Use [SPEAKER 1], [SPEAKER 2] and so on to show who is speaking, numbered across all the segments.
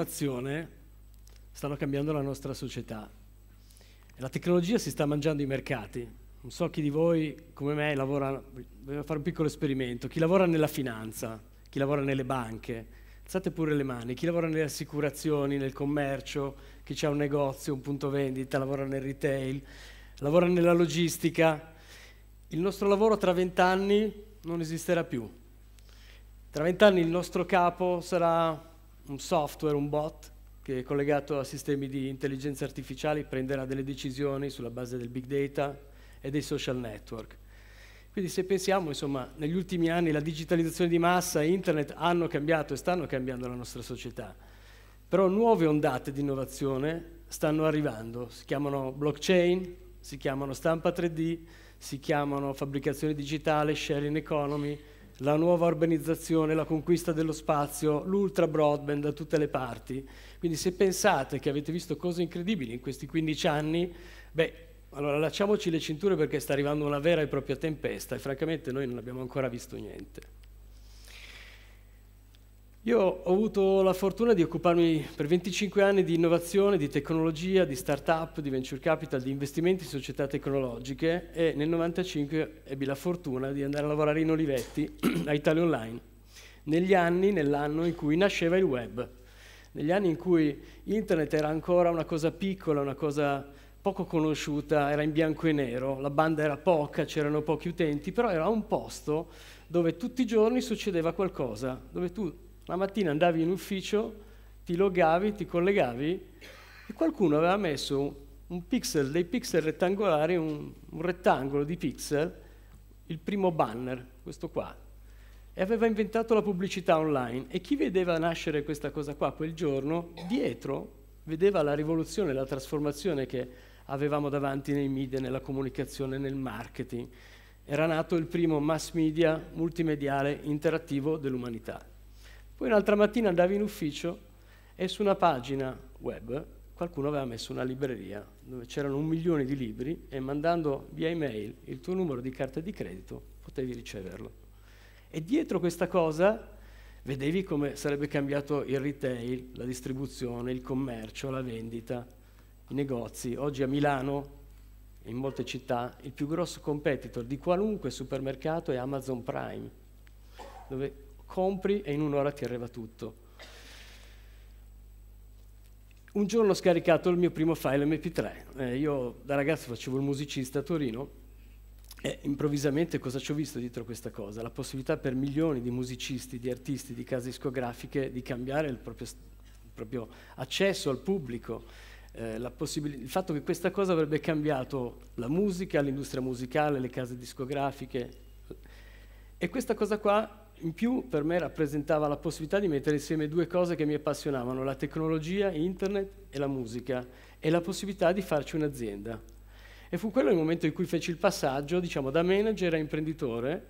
[SPEAKER 1] l'innovazione stanno cambiando la nostra società. La tecnologia si sta mangiando i mercati. Non so chi di voi, come me, lavora, voglio fare un piccolo esperimento, chi lavora nella finanza, chi lavora nelle banche, alzate pure le mani, chi lavora nelle assicurazioni, nel commercio, chi ha un negozio, un punto vendita, lavora nel retail, lavora nella logistica. Il nostro lavoro tra vent'anni non esisterà più. Tra vent'anni il nostro capo sarà un software, un bot, che collegato a sistemi di intelligenza artificiale prenderà delle decisioni sulla base del big data e dei social network. Quindi se pensiamo, insomma, negli ultimi anni la digitalizzazione di massa e internet hanno cambiato e stanno cambiando la nostra società, però nuove ondate di innovazione stanno arrivando, si chiamano blockchain, si chiamano stampa 3D, si chiamano fabbricazione digitale, sharing economy, la nuova urbanizzazione, la conquista dello spazio, l'ultra broadband da tutte le parti. Quindi se pensate che avete visto cose incredibili in questi 15 anni, beh, allora lasciamoci le cinture perché sta arrivando una vera e propria tempesta e francamente noi non abbiamo ancora visto niente. Io ho avuto la fortuna di occuparmi per 25 anni di innovazione, di tecnologia, di start-up, di venture capital, di investimenti in società tecnologiche e nel 1995 ebbi la fortuna di andare a lavorare in Olivetti a Italia Online, negli anni, nell'anno in cui nasceva il web, negli anni in cui internet era ancora una cosa piccola, una cosa poco conosciuta, era in bianco e nero, la banda era poca, c'erano pochi utenti, però era un posto dove tutti i giorni succedeva qualcosa, dove tu la mattina andavi in ufficio, ti logavi, ti collegavi e qualcuno aveva messo un pixel, dei pixel rettangolari, un, un rettangolo di pixel, il primo banner, questo qua, e aveva inventato la pubblicità online. E chi vedeva nascere questa cosa qua quel giorno, dietro vedeva la rivoluzione, la trasformazione che avevamo davanti nei media, nella comunicazione, nel marketing. Era nato il primo mass media multimediale interattivo dell'umanità. Poi un'altra mattina andavi in ufficio e su una pagina web qualcuno aveva messo una libreria dove c'erano un milione di libri e mandando via email il tuo numero di carta di credito potevi riceverlo. E dietro questa cosa vedevi come sarebbe cambiato il retail, la distribuzione, il commercio, la vendita, i negozi. Oggi a Milano, in molte città, il più grosso competitor di qualunque supermercato è Amazon Prime, dove compri e in un'ora ti arriva tutto. Un giorno ho scaricato il mio primo file MP3. Eh, io da ragazzo facevo il musicista a Torino e improvvisamente cosa ci ho visto dietro questa cosa? La possibilità per milioni di musicisti, di artisti, di case discografiche di cambiare il proprio, il proprio accesso al pubblico, eh, il fatto che questa cosa avrebbe cambiato la musica, l'industria musicale, le case discografiche. E questa cosa qua in più per me rappresentava la possibilità di mettere insieme due cose che mi appassionavano, la tecnologia, internet e la musica, e la possibilità di farci un'azienda. E fu quello il momento in cui feci il passaggio, diciamo, da manager a imprenditore,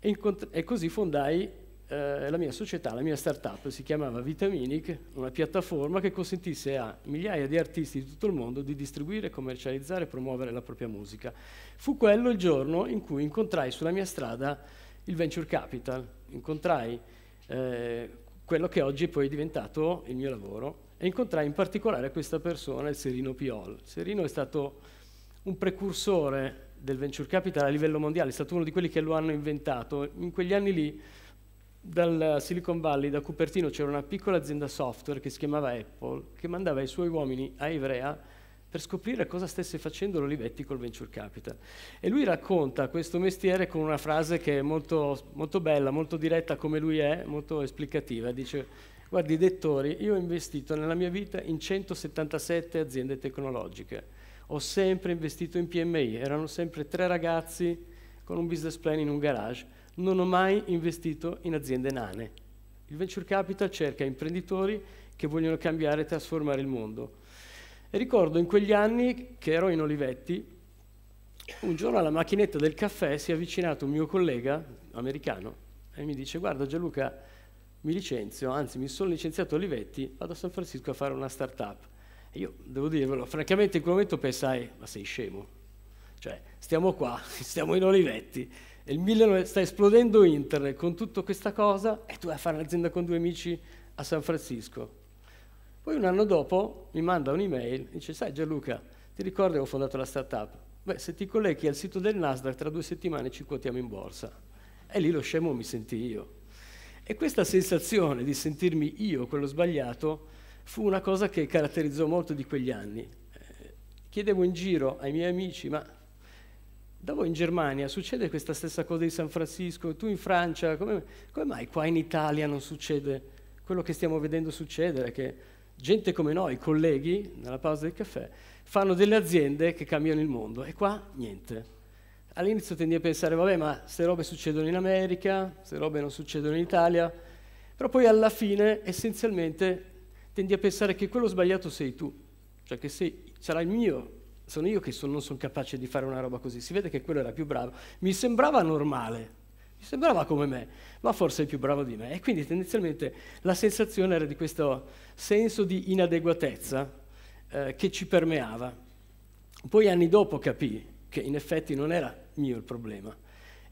[SPEAKER 1] e, e così fondai eh, la mia società, la mia startup, si chiamava Vitaminic, una piattaforma che consentisse a migliaia di artisti di tutto il mondo di distribuire, commercializzare e promuovere la propria musica. Fu quello il giorno in cui incontrai sulla mia strada il venture capital, incontrai eh, quello che oggi è poi diventato il mio lavoro e incontrai in particolare questa persona, il Serino Piol. Serino è stato un precursore del venture capital a livello mondiale, è stato uno di quelli che lo hanno inventato. In quegli anni lì, dal Silicon Valley, da Cupertino, c'era una piccola azienda software che si chiamava Apple, che mandava i suoi uomini a Ivrea per scoprire cosa stesse facendo l'Olivetti col venture capital. E lui racconta questo mestiere con una frase che è molto, molto bella, molto diretta come lui è, molto esplicativa. Dice, guardi dettori, io ho investito nella mia vita in 177 aziende tecnologiche. Ho sempre investito in PMI, erano sempre tre ragazzi con un business plan in un garage. Non ho mai investito in aziende nane. Il venture capital cerca imprenditori che vogliono cambiare e trasformare il mondo e ricordo in quegli anni che ero in Olivetti, un giorno alla macchinetta del caffè si è avvicinato un mio collega americano e mi dice guarda Gianluca mi licenzio, anzi mi sono licenziato a Olivetti, vado a San Francisco a fare una start-up. E io, devo dirvelo, francamente in quel momento pensai, ma sei scemo? Cioè, stiamo qua, stiamo in Olivetti, e il 19... sta esplodendo internet con tutta questa cosa e tu vai a fare un'azienda con due amici a San Francisco. Poi un anno dopo mi manda un'email, dice, sai Gianluca, ti ricordi che ho fondato la startup? Beh, se ti colleghi al sito del Nasdaq, tra due settimane ci quotiamo in borsa. E lì lo scemo mi sentì io. E questa sensazione di sentirmi io quello sbagliato fu una cosa che caratterizzò molto di quegli anni. Eh, chiedevo in giro ai miei amici, ma da voi in Germania succede questa stessa cosa di San Francisco, tu in Francia, come, come mai qua in Italia non succede quello che stiamo vedendo succedere? Che gente come noi, colleghi, nella pausa del caffè, fanno delle aziende che cambiano il mondo e qua niente. All'inizio tendi a pensare, vabbè, ma queste robe succedono in America, queste robe non succedono in Italia, però poi alla fine essenzialmente tendi a pensare che quello sbagliato sei tu, cioè che sei, sarà il mio, sono io che son, non sono capace di fare una roba così, si vede che quello era più bravo. Mi sembrava normale, mi sembrava come me, ma forse è più bravo di me. E quindi tendenzialmente la sensazione era di questo senso di inadeguatezza eh, che ci permeava. Poi anni dopo capì che in effetti non era mio il problema,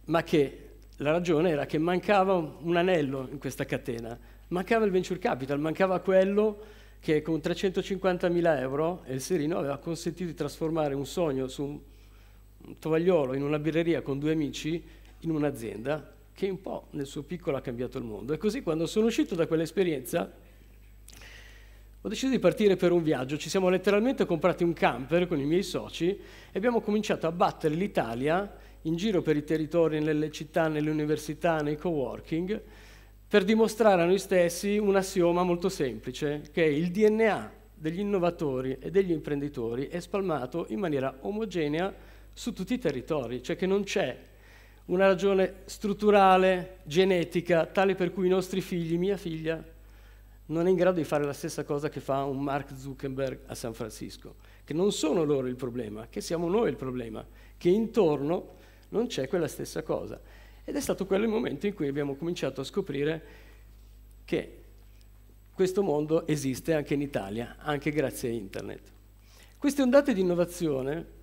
[SPEAKER 1] ma che la ragione era che mancava un anello in questa catena, mancava il venture capital, mancava quello che con 350.000 euro e il Serino aveva consentito di trasformare un sogno su un tovagliolo in una birreria con due amici in un'azienda che un po' nel suo piccolo ha cambiato il mondo. E così quando sono uscito da quell'esperienza ho deciso di partire per un viaggio, ci siamo letteralmente comprati un camper con i miei soci e abbiamo cominciato a battere l'Italia in giro per i territori, nelle città, nelle università, nei co-working, per dimostrare a noi stessi un assioma molto semplice, che è il DNA degli innovatori e degli imprenditori è spalmato in maniera omogenea su tutti i territori, cioè che non c'è una ragione strutturale, genetica, tale per cui i nostri figli, mia figlia, non è in grado di fare la stessa cosa che fa un Mark Zuckerberg a San Francisco, che non sono loro il problema, che siamo noi il problema, che intorno non c'è quella stessa cosa. Ed è stato quello il momento in cui abbiamo cominciato a scoprire che questo mondo esiste anche in Italia, anche grazie a Internet. Queste ondate di innovazione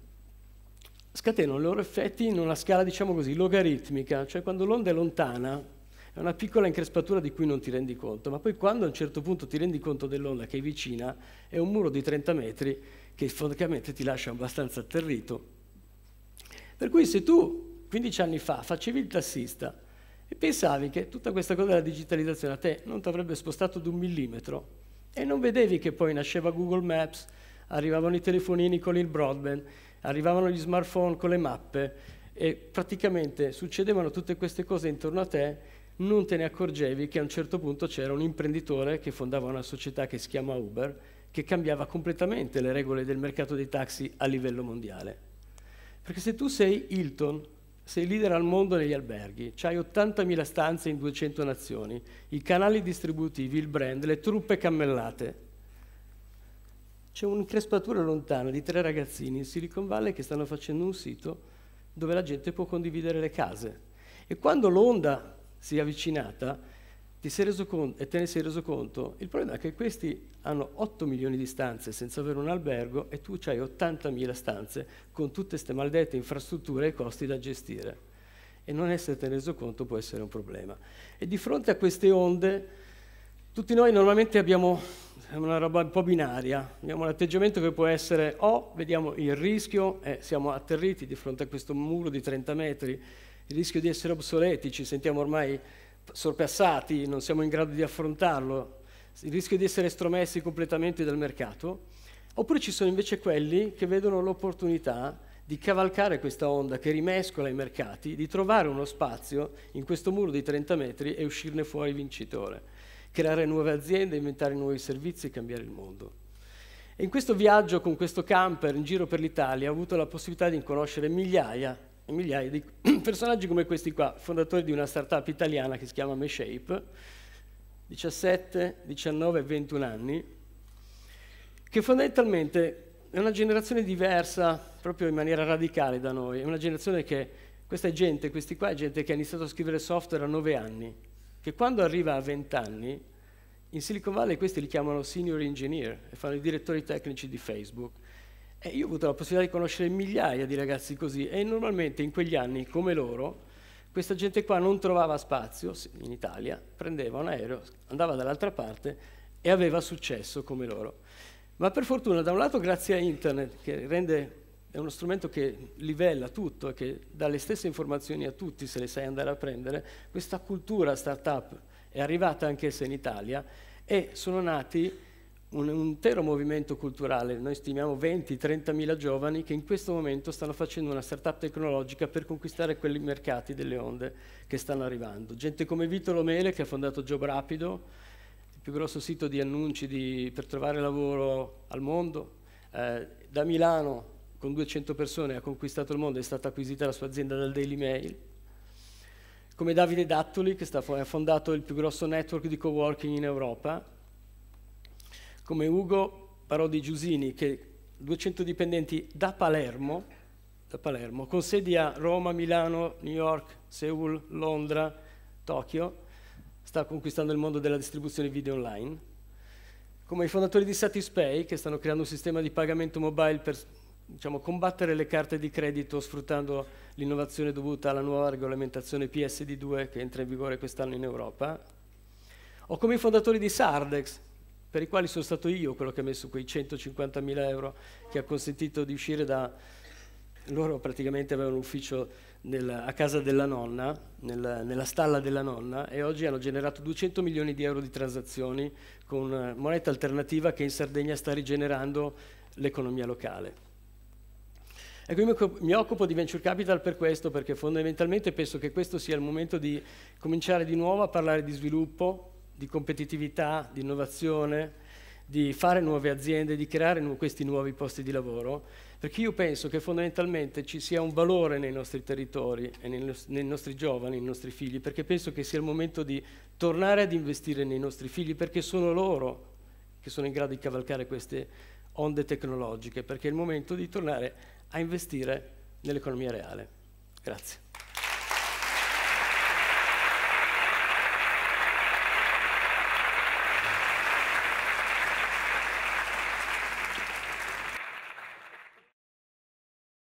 [SPEAKER 1] scatenano i loro effetti in una scala, diciamo così, logaritmica, cioè quando l'onda è lontana è una piccola increspatura di cui non ti rendi conto, ma poi quando a un certo punto ti rendi conto dell'onda che è vicina, è un muro di 30 metri che francamente ti lascia abbastanza atterrito. Per cui se tu 15 anni fa facevi il tassista e pensavi che tutta questa cosa della digitalizzazione a te non ti avrebbe spostato di un millimetro e non vedevi che poi nasceva Google Maps, arrivavano i telefonini con il broadband arrivavano gli smartphone con le mappe e praticamente succedevano tutte queste cose intorno a te, non te ne accorgevi che a un certo punto c'era un imprenditore che fondava una società che si chiama Uber, che cambiava completamente le regole del mercato dei taxi a livello mondiale. Perché se tu sei Hilton, sei leader al mondo negli alberghi, hai 80.000 stanze in 200 nazioni, i canali distributivi, il brand, le truppe cammellate, c'è un'increspatura lontana di tre ragazzini in Silicon Valley che stanno facendo un sito dove la gente può condividere le case. E quando l'onda si è avvicinata conto, e te ne sei reso conto, il problema è che questi hanno 8 milioni di stanze senza avere un albergo e tu hai 80.000 stanze con tutte queste maledette infrastrutture e costi da gestire. E non esserti reso conto può essere un problema. E di fronte a queste onde, tutti noi normalmente abbiamo è una roba un po' binaria, abbiamo un atteggiamento che può essere o oh, vediamo il rischio, eh, siamo atterriti di fronte a questo muro di 30 metri, il rischio di essere obsoleti, ci sentiamo ormai sorpassati, non siamo in grado di affrontarlo, il rischio di essere estromessi completamente dal mercato, oppure ci sono invece quelli che vedono l'opportunità di cavalcare questa onda che rimescola i mercati, di trovare uno spazio in questo muro di 30 metri e uscirne fuori vincitore creare nuove aziende, inventare nuovi servizi e cambiare il mondo. E in questo viaggio con questo camper in giro per l'Italia ho avuto la possibilità di conoscere migliaia e migliaia di personaggi come questi qua, fondatori di una startup italiana che si chiama Meshape, 17, 19 e 21 anni, che fondamentalmente è una generazione diversa proprio in maniera radicale da noi, è una generazione che questa è gente, questi qua, è gente che ha iniziato a scrivere software a 9 anni, che quando arriva a 20 anni, in Silicon Valley questi li chiamano senior engineer e fanno i direttori tecnici di Facebook. E io ho avuto la possibilità di conoscere migliaia di ragazzi così e normalmente in quegli anni, come loro, questa gente qua non trovava spazio in Italia, prendeva un aereo, andava dall'altra parte e aveva successo come loro. Ma per fortuna, da un lato grazie a Internet, che rende è uno strumento che livella tutto e che dà le stesse informazioni a tutti se le sai andare a prendere. Questa cultura startup è arrivata anch'essa in Italia e sono nati un, un intero movimento culturale. Noi stimiamo 20-30 mila giovani che in questo momento stanno facendo una startup tecnologica per conquistare quei mercati delle onde che stanno arrivando. Gente come Vito Lomele che ha fondato JobRapido, il più grosso sito di annunci di, per trovare lavoro al mondo, eh, da Milano con 200 persone ha conquistato il mondo, è stata acquisita la sua azienda dal Daily Mail. Come Davide Dattoli, che ha fondato il più grosso network di coworking in Europa. Come Ugo Parodi Giusini, che 200 dipendenti da Palermo, da Palermo, con sedi a Roma, Milano, New York, Seoul, Londra, Tokyo, sta conquistando il mondo della distribuzione video online. Come i fondatori di Satispay, che stanno creando un sistema di pagamento mobile per diciamo, combattere le carte di credito sfruttando l'innovazione dovuta alla nuova regolamentazione PSD2 che entra in vigore quest'anno in Europa, o come i fondatori di Sardex, per i quali sono stato io quello che ha messo quei 150.000 euro che ha consentito di uscire da... Loro praticamente avevano un ufficio nel, a casa della nonna, nel, nella stalla della nonna, e oggi hanno generato 200 milioni di euro di transazioni con moneta alternativa che in Sardegna sta rigenerando l'economia locale. Ecco, io mi occupo di venture capital per questo, perché fondamentalmente penso che questo sia il momento di cominciare di nuovo a parlare di sviluppo, di competitività, di innovazione, di fare nuove aziende, di creare nu questi nuovi posti di lavoro, perché io penso che fondamentalmente ci sia un valore nei nostri territori e nei, no nei, nostri giovani, nei nostri figli, perché penso che sia il momento di tornare ad investire nei nostri figli, perché sono loro che sono in grado di cavalcare queste onde tecnologiche, perché è il momento di tornare a investire nell'economia reale. Grazie.